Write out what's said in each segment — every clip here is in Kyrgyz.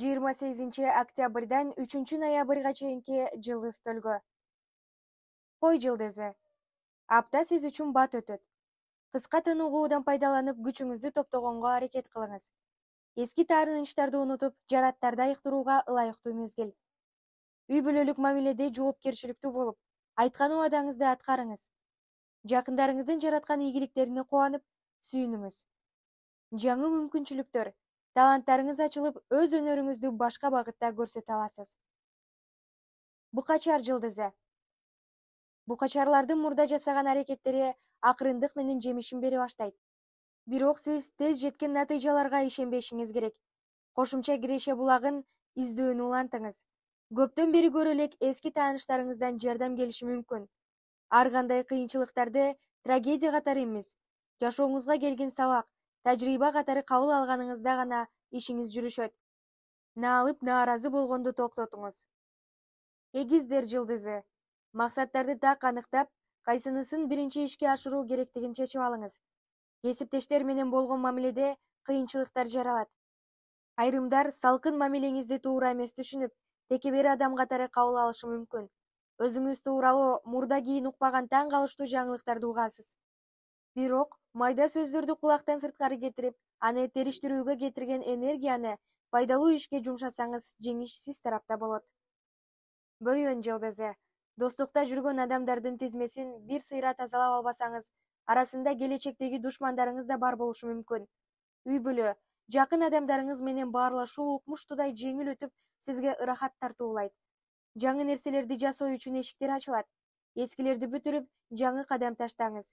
жыйырма сегизинчи октябрдан үчүнчү ноябрга чейинки жылы үстөлгө кой жылдызы апта сиз үчүн бат өтөт кыска тыныгуудан пайдаланып күчүңүздү топтогонго аракет кылыңыз эски таарынычтарды унутуп жараттарды айыктырууга ылайыктуу мезгил үй бүлөлүк мамиледе жоопкерчиликтүү болуп айткан убадаңызды аткарыңыз жакындарыңыздын жараткан ийгиликтерине кубанып сүйүнүңүз жаңы мүмкүнчүлүктөр таланттарыңыз ачылып өз өнөрүңүздү башка багытта көрсөтө аласыз букачар жылдызы букачарлардын мурда жасаган аракеттери акырындык менен жемишин бере баштайт бирок сиз тез жеткен натыйжаларга ишенбешиңиз керек кошумча киреше булагын издөөнү улантыңыз көптөн бери көрө элек эски тааныштарыңыздан жардам келиши мүмкүн ар кандай кыйынчылыктарды трагедия катары эмес жашооңузга келген сабак тажрыйба катары кабыл алганыңызда гана ишиңиз на наалып нааразы болгонду тоқтатыңыз Егіздер жылдызы Мақсаттарды та қанықтап, қайсынысын бірінші ишке ашыру керектигин чечип алыңыз кесиптештер менен болгон мамиледе қиыншылықтар жаралат айрымдар салқын мамилеңизди туура эмес түшүнүп текебер адам катары кабыл алышы мүмкін. өзүңүз тууралуу мурда кийин укпаган таң калыштуу жаңылыктарды угасыз бирок майда сөздөрдү кулактан сырткары кетирип аны териштирүүгө кетирген энергияны пайдалуу ишке жумшасаңыз жеңиш сиз тарапта болот бөйөн жылдызы достукта жүргөн адамдардын тизмесин бир сыйра тазалап албасаңыз арасында келечектеги душмандарыңыз да бар болушу мүмкүн үй бүлө жакын адамдарыңыз менен баарлашуу укмуштудай жеңил өтүп сизге ырахат тартуулайт жаңы нерселерди жасоо үчүн эшиктер ачылат эскилерди бүтүрүп жаңы кадам таштаңыз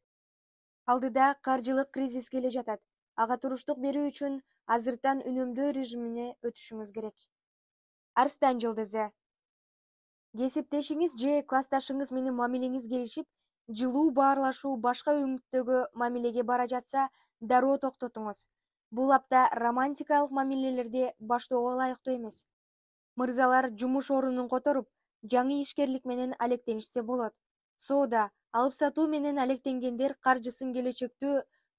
алдыда каржылык кризис келе жатат ага туруштук берүү үчүн азыртан үнөмдөө режимине өтүшүңүз керек арстан жылдызы кесиптешиңиз же классташыңыз менен мамилеңиз келишип жылуу баарлашуу башка өңүттөгү мамилеге бара жатса дароо токтотуңуз бул апта романтикалык мамилелерди баштоого ылайыктуу эмес мырзалар жумуш орунун которуп жаңы ишкерлик менен алектенишсе болот соода алып сатуу менен алектенгендер каржысын келечектүү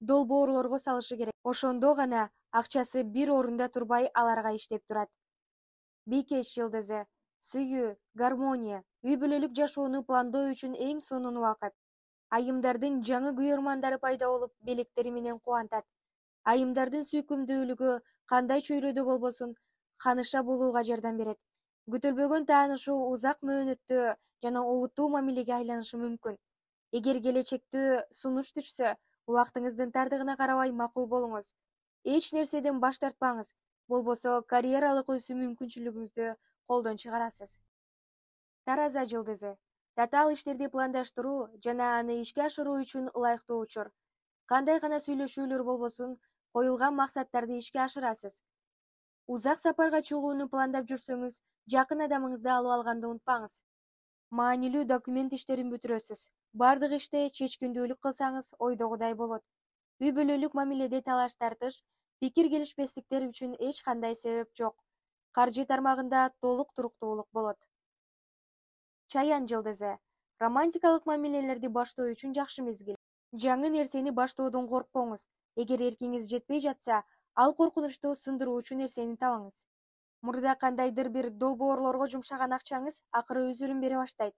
долбоорлорго салышы керек ошондо гана акчасы бир орунда турбай аларга иштеп турат бийкеш жылдызы сүйүү гармония үй бүлөлүк жашоону пландоо үчүн эң сонун убакыт айымдардын жаңы күйөрмандары пайда болуп белектери менен кубантат айымдардын сүйкүмдүүлүгү кандай чөйрөдө болбосун ханыша болууга жардам берет күтүлбөгөн таанышуу узак мөөнөттө жана олуттуу мамилеге айланышы мүмкүн эгер келечекте сунуш түшсө убактыңыздын тардыгына карабай макул болуңуз эч нерседен баш тартпаңыз болбосо карьералык өсүү мүмкүнчүлүгүңүздү колдон чыгарасыз тараза жылдызы татаал иштерди пландаштыруу жана аны ишке ашыруу үчүн ылайыктуу учур кандай гана сүйлөшүүлөр болбосун коюлган максаттарды ишке ашырасыз узак сапарга чыгууну пландап жүрсөңүз жакын адамыңызды алып алганды унутпаңыз маанилүү документ иштерин бүтүрөсүз бардык иште чечкиндүүлүк кылсаңыз ойдогудай болот үй бүлөлүк мамиледе талаш тартыш пикир келишпестиктер үчүн эч кандай себеп жок каржы тармагында толук туруктуулук болот чаян жылдызы романтикалык мамилелерди баштоо үчүн жакшы мезгил жаңы нерсени баштоодон коркпоңуз эгер эркиңиз жетпей жатса ал коркунучту сындыруучу нерсени табыңыз мурда кандайдыр бир долбоорлорго жумшаган акчаңыз акыры үзүрүн бере баштайт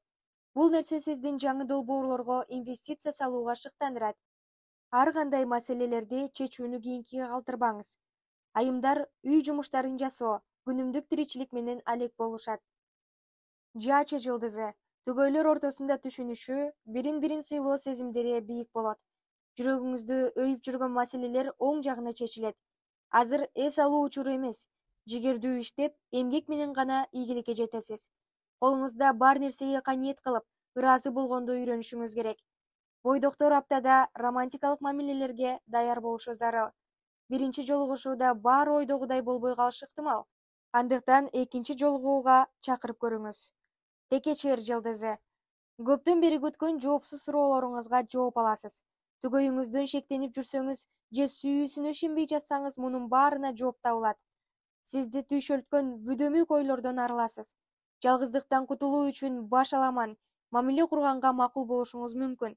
бул нерсе сиздин жаңы долбоорлорго инвестиция салууга шыктандырат ар кандай маселелерди чечүүнү кийинкиге калтырбаңыз айымдар үй жумуштарын жасоо күнүмдүк тиричилик менен алек болушат жаачы жылдызы түгөйлөр ортосунда түшүнүшүү бирин бирин сыйлоо сезимдери бийик болот жүрөгүңүздү өйүп жүргөн маселелер оң жагына чечилет азыр эс алуу учуру эмес жигердүү иштеп эмгек менен гана ийгиликке жетесиз колуңузда бар нерсеге каниет кылып ыраазы болгонду үйрөнүшүңүз керек бойдоктор аптада романтикалык мамилелерге даяр болушу зарыл биринчи жолугушууда баары ойдогудай болбой калышы ыктымал андыктан экинчи жолугууга чакырып көрүңүз текечер жылдызы көптөн бери күткөн жоопсуз суроолоруңузга жооп аласыз түгөйүңүздөн шектенип жүрсөңүз же сүйүүсүнө ишенбей жатсаңыз мунун баарына жооп табылат сизди түйшөлткөн бүдөмүк ойлордон арыласыз жалгыздыктан кутулуу үчүн баш аламан мамиле курганга макул болушуңуз мүмкүн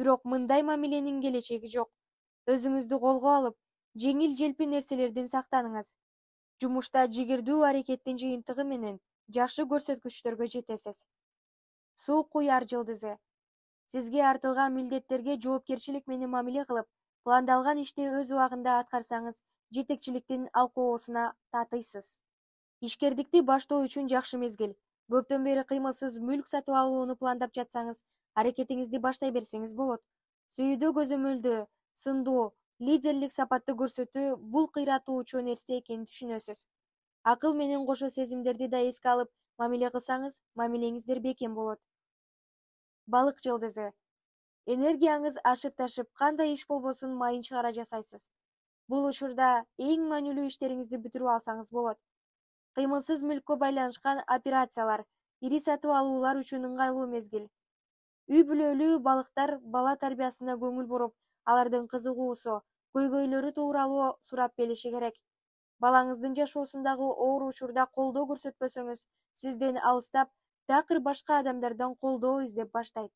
бирок мындай мамиленин келечеги жок өзүңүздү колго алып жеңил желпи нерселерден сактаныңыз жумушта жигердүү аракеттин жыйынтыгы менен жакшы көрсөткүчтөргө жетесиз суу куяр жылдызы сизге артылган милдеттерге жоопкерчилик менен мамиле кылып пландалган ишти өз убагында аткарсаңыз жетекчиликтин алкоосуна татыйсыз ишкердикти баштоо үчүн жакшы мезгил көптөн бери кыймылсыз мүлк сатып алууну пландап жатсаңыз аракетиңизди баштай берсеңиз болот сүйүүдө көзөмөлдөө сындоо лидерлик сапатты көрсөтүү бул кыйратуучу нерсе экенин түшүнөсүз акыл менен кошо сезимдерди да эске алып мамиле кылсаңыз мамилеңиздер бекем болот балык жылдызы энергияңыз ашып ташып кандай иш болбосун майын чыгара жасайсыз бул учурда эң маанилүү иштериңизди бүтүрүп алсаңыз болот кыймылсыз мүлккө байланышкан операциялар ири сатып алуулар үчүн ыңгайлуу мезгил үй бүлөлүү балыктар бала тарбиясына көңүл буруп алардын кызыгуусу көйгөйлөрү тууралуу сурап билиши керек балаңыздын жашоосундагы оор учурда колдоо көрсөтпөсөңүз сизден алыстап такыр башка адамдардан колдоо издеп баштайт